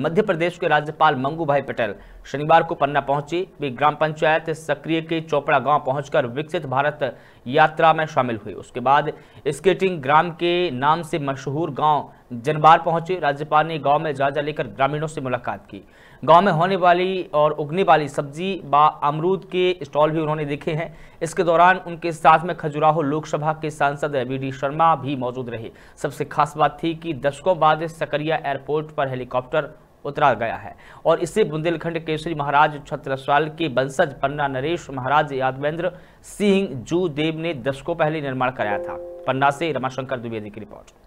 मध्य प्रदेश के राज्यपाल मंगू भाई पटेल शनिवार को पन्ना पहुंची वे ग्राम पंचायत सक्रिय के चोपड़ा गांव पहुंचकर विकसित भारत यात्रा में शामिल हुई उसके बाद स्केटिंग ग्राम के नाम से मशहूर गांव जनबार पहुंचे राज्यपाल ने गांव में जायजा लेकर ग्रामीणों से मुलाकात की गांव में होने वाली और उगने वाली सब्जी व अमरूद के स्टॉल भी उन्होंने देखे हैं इसके दौरान उनके साथ में खजुराहो लोकसभा के सांसद बी डी शर्मा भी मौजूद रहे सबसे खास बात थी कि दशकों बाद सकरिया एयरपोर्ट पर हेलीकॉप्टर उतरा गया है और इसे बुंदेलखंड केसरी महाराज छत्रसाल के वंशज पन्ना नरेश महाराज यादवेंद्र सिंह जू देव ने दशकों पहले निर्माण कराया था पन्ना से रमाशंकर द्विवेदी की रिपोर्ट